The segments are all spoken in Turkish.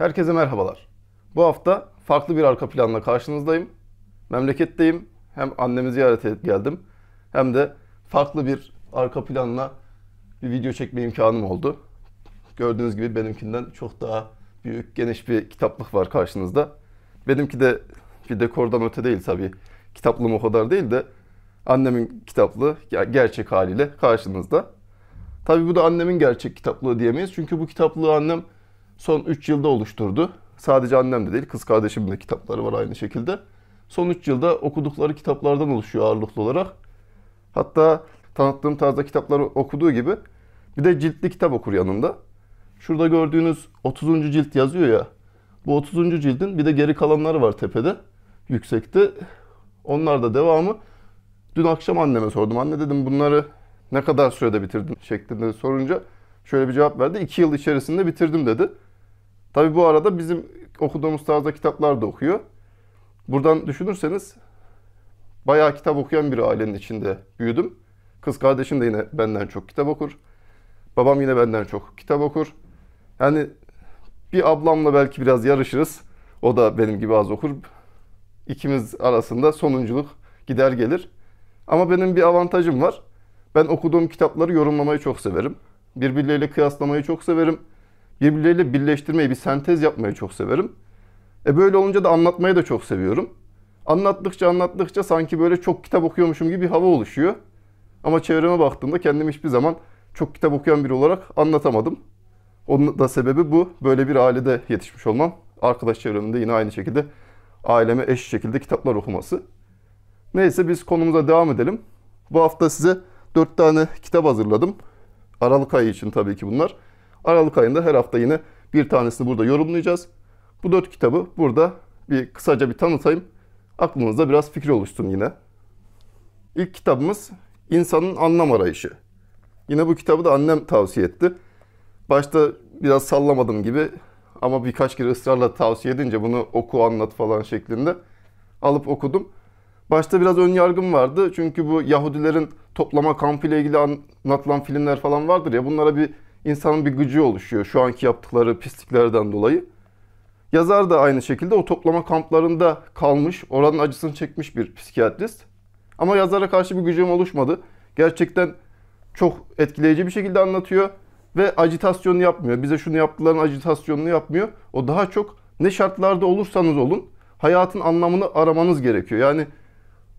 Herkese merhabalar. Bu hafta farklı bir arka planla karşınızdayım. Memleketteyim. Hem annemi ziyaret edip geldim hem de farklı bir arka planla bir video çekme imkanım oldu. Gördüğünüz gibi benimkinden çok daha büyük, geniş bir kitaplık var karşınızda. Benimki de bir dekordan öte değil tabii. Kitaplığım o kadar değil de annemin kitaplığı gerçek haliyle karşınızda. Tabii bu da annemin gerçek kitaplığı diyemeyiz. Çünkü bu kitaplığı annem son 3 yılda oluşturdu. Sadece annem de değil, kız kardeşimin de kitapları var aynı şekilde. Son 3 yılda okudukları kitaplardan oluşuyor ağırlıklı olarak. Hatta tanıttığım tarzda kitapları okuduğu gibi bir de ciltli kitap okur yanında. Şurada gördüğünüz 30. cilt yazıyor ya. Bu 30. cildin bir de geri kalanları var tepede, yüksekte. Onlar da devamı. Dün akşam anneme sordum. Anne dedim bunları ne kadar sürede bitirdin şeklinde sorunca şöyle bir cevap verdi. 2 yıl içerisinde bitirdim dedi. Tabi bu arada bizim okuduğumuz tarzda kitaplar da okuyor. Buradan düşünürseniz bayağı kitap okuyan bir ailenin içinde büyüdüm. Kız kardeşim de yine benden çok kitap okur. Babam yine benden çok kitap okur. Yani bir ablamla belki biraz yarışırız. O da benim gibi az okur. İkimiz arasında sonunculuk gider gelir. Ama benim bir avantajım var. Ben okuduğum kitapları yorumlamayı çok severim. Birbirleriyle kıyaslamayı çok severim birbirleriyle birleştirmeyi, bir sentez yapmayı çok severim. E böyle olunca da anlatmayı da çok seviyorum. Anlattıkça anlattıkça sanki böyle çok kitap okuyormuşum gibi bir hava oluşuyor. Ama çevreme baktığımda kendim hiçbir zaman çok kitap okuyan biri olarak anlatamadım. Onun da sebebi bu. Böyle bir ailede yetişmiş olmam. Arkadaş çevremde yine aynı şekilde aileme eş şekilde kitaplar okuması. Neyse biz konumuza devam edelim. Bu hafta size 4 tane kitap hazırladım. Aralık ayı için tabii ki bunlar. Aralık ayında her hafta yine bir tanesini burada yorumlayacağız. Bu dört kitabı burada bir kısaca bir tanıtayım. Aklınızda biraz fikri oluşsun yine. İlk kitabımız İnsanın Anlam Arayışı. Yine bu kitabı da annem tavsiye etti. Başta biraz sallamadım gibi ama birkaç kere ısrarla tavsiye edince bunu oku anlat falan şeklinde alıp okudum. Başta biraz ön yargım vardı çünkü bu Yahudilerin toplama kampı ile ilgili anlatılan filmler falan vardır ya bunlara bir insanın bir gücü oluşuyor şu anki yaptıkları pisliklerden dolayı. Yazar da aynı şekilde o toplama kamplarında kalmış, oranın acısını çekmiş bir psikiyatrist. Ama yazara karşı bir gücüm oluşmadı. Gerçekten çok etkileyici bir şekilde anlatıyor ve acitasyonu yapmıyor. Bize şunu yaptıkların acitasyonunu yapmıyor. O daha çok ne şartlarda olursanız olun hayatın anlamını aramanız gerekiyor. Yani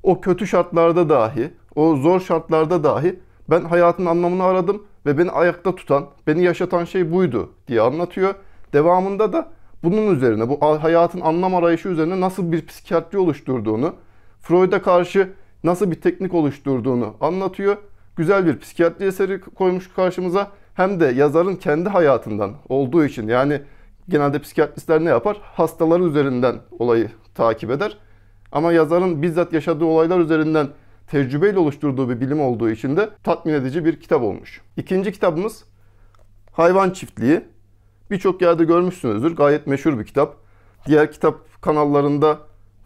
o kötü şartlarda dahi, o zor şartlarda dahi ben hayatın anlamını aradım ve beni ayakta tutan, beni yaşatan şey buydu diye anlatıyor. Devamında da bunun üzerine, bu hayatın anlam arayışı üzerine nasıl bir psikiyatri oluşturduğunu, Freud'a karşı nasıl bir teknik oluşturduğunu anlatıyor. Güzel bir psikiyatri eseri koymuş karşımıza. Hem de yazarın kendi hayatından olduğu için yani genelde psikiyatristler ne yapar? Hastaları üzerinden olayı takip eder. Ama yazarın bizzat yaşadığı olaylar üzerinden tecrübeyle oluşturduğu bir bilim olduğu için de tatmin edici bir kitap olmuş. İkinci kitabımız Hayvan Çiftliği. Birçok yerde görmüşsünüzdür. Gayet meşhur bir kitap. Diğer kitap kanallarında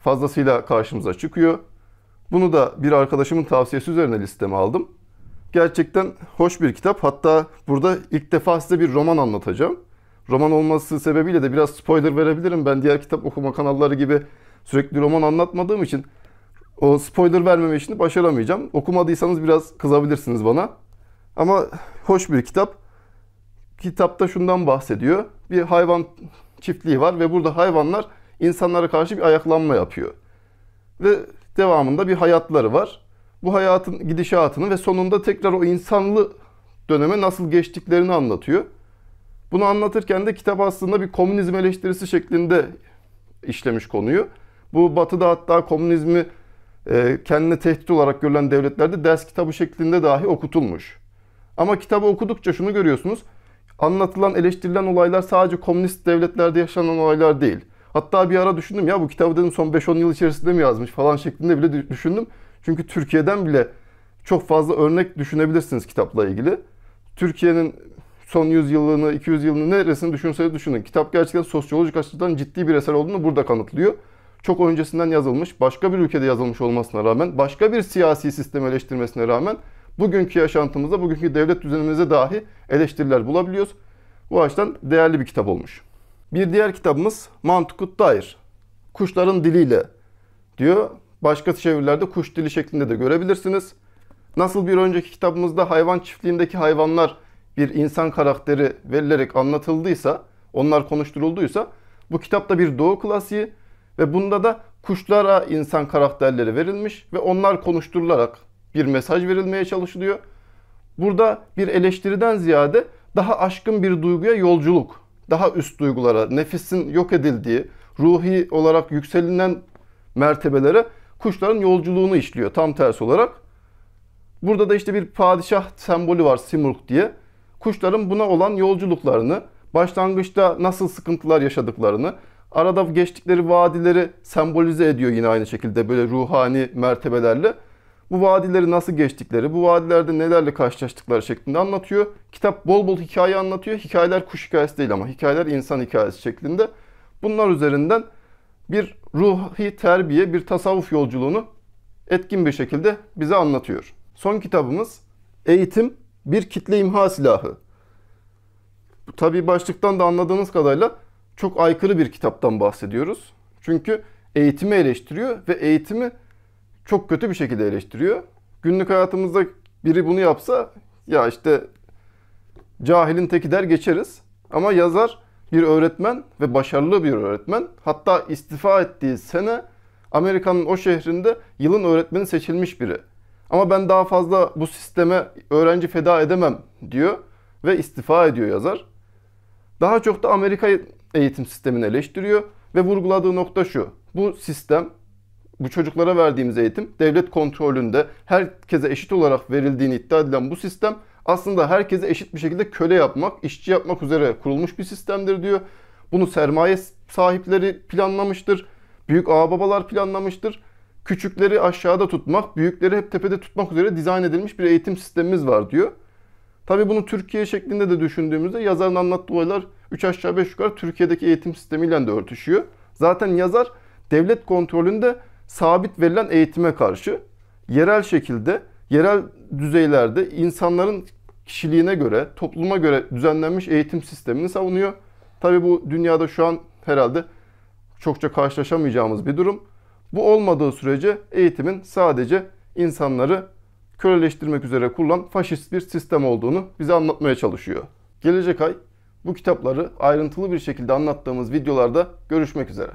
fazlasıyla karşımıza çıkıyor. Bunu da bir arkadaşımın tavsiyesi üzerine listeme aldım. Gerçekten hoş bir kitap. Hatta burada ilk defa size bir roman anlatacağım. Roman olması sebebiyle de biraz spoiler verebilirim. Ben diğer kitap okuma kanalları gibi sürekli roman anlatmadığım için o spoiler vermeme işini başaramayacağım. Okumadıysanız biraz kızabilirsiniz bana. Ama hoş bir kitap. Kitapta şundan bahsediyor. Bir hayvan çiftliği var ve burada hayvanlar insanlara karşı bir ayaklanma yapıyor. Ve devamında bir hayatları var. Bu hayatın gidişatını ve sonunda tekrar o insanlı döneme nasıl geçtiklerini anlatıyor. Bunu anlatırken de kitap aslında bir komünizm eleştirisi şeklinde işlemiş konuyu. Bu batıda hatta komünizmi e, kendine tehdit olarak görülen devletlerde ders kitabı şeklinde dahi okutulmuş. Ama kitabı okudukça şunu görüyorsunuz. Anlatılan, eleştirilen olaylar sadece komünist devletlerde yaşanan olaylar değil. Hatta bir ara düşündüm ya bu kitabı dedim son 5-10 yıl içerisinde mi yazmış falan şeklinde bile düşündüm. Çünkü Türkiye'den bile çok fazla örnek düşünebilirsiniz kitapla ilgili. Türkiye'nin son 100 yılını, 200 yılını neresini düşünseniz düşünün. Kitap gerçekten sosyolojik açıdan ciddi bir eser olduğunu burada kanıtlıyor çok öncesinden yazılmış, başka bir ülkede yazılmış olmasına rağmen, başka bir siyasi sistem eleştirmesine rağmen bugünkü yaşantımızda, bugünkü devlet düzenimize dahi eleştiriler bulabiliyoruz. Bu açıdan değerli bir kitap olmuş. Bir diğer kitabımız Mantukut Dair. Kuşların diliyle diyor. Başka çevirilerde kuş dili şeklinde de görebilirsiniz. Nasıl bir önceki kitabımızda hayvan çiftliğindeki hayvanlar bir insan karakteri verilerek anlatıldıysa, onlar konuşturulduysa bu kitap da bir doğu klasiği ve bunda da kuşlara insan karakterleri verilmiş ve onlar konuşturularak bir mesaj verilmeye çalışılıyor. Burada bir eleştiriden ziyade daha aşkın bir duyguya yolculuk, daha üst duygulara, nefisin yok edildiği, ruhi olarak yükselinen mertebelere kuşların yolculuğunu işliyor tam tersi olarak. Burada da işte bir padişah sembolü var Simurg diye. Kuşların buna olan yolculuklarını, başlangıçta nasıl sıkıntılar yaşadıklarını, Arada geçtikleri vadileri sembolize ediyor yine aynı şekilde böyle ruhani mertebelerle. Bu vadileri nasıl geçtikleri, bu vadilerde nelerle karşılaştıkları şeklinde anlatıyor. Kitap bol bol hikaye anlatıyor. Hikayeler kuş hikayesi değil ama hikayeler insan hikayesi şeklinde. Bunlar üzerinden bir ruhi terbiye, bir tasavvuf yolculuğunu etkin bir şekilde bize anlatıyor. Son kitabımız Eğitim Bir Kitle İmha Silahı. Tabi başlıktan da anladığınız kadarıyla çok aykırı bir kitaptan bahsediyoruz. Çünkü eğitimi eleştiriyor ve eğitimi çok kötü bir şekilde eleştiriyor. Günlük hayatımızda biri bunu yapsa ya işte cahilin teki der geçeriz. Ama yazar bir öğretmen ve başarılı bir öğretmen. Hatta istifa ettiği sene Amerika'nın o şehrinde yılın öğretmeni seçilmiş biri. Ama ben daha fazla bu sisteme öğrenci feda edemem diyor ve istifa ediyor yazar. Daha çok da Amerika eğitim sistemini eleştiriyor ve vurguladığı nokta şu. Bu sistem bu çocuklara verdiğimiz eğitim devlet kontrolünde herkese eşit olarak verildiğini iddia edilen bu sistem aslında herkese eşit bir şekilde köle yapmak, işçi yapmak üzere kurulmuş bir sistemdir diyor. Bunu sermaye sahipleri planlamıştır. Büyük ağababalar planlamıştır. Küçükleri aşağıda tutmak, büyükleri hep tepede tutmak üzere dizayn edilmiş bir eğitim sistemimiz var diyor. Tabi bunu Türkiye şeklinde de düşündüğümüzde yazarın anlattığı olaylar 3 aşağı 5 yukarı Türkiye'deki eğitim sistemiyle de örtüşüyor. Zaten yazar devlet kontrolünde sabit verilen eğitime karşı yerel şekilde, yerel düzeylerde insanların kişiliğine göre, topluma göre düzenlenmiş eğitim sistemini savunuyor. Tabii bu dünyada şu an herhalde çokça karşılaşamayacağımız bir durum. Bu olmadığı sürece eğitimin sadece insanları köleleştirmek üzere kullan faşist bir sistem olduğunu bize anlatmaya çalışıyor. Gelecek ay bu kitapları ayrıntılı bir şekilde anlattığımız videolarda görüşmek üzere.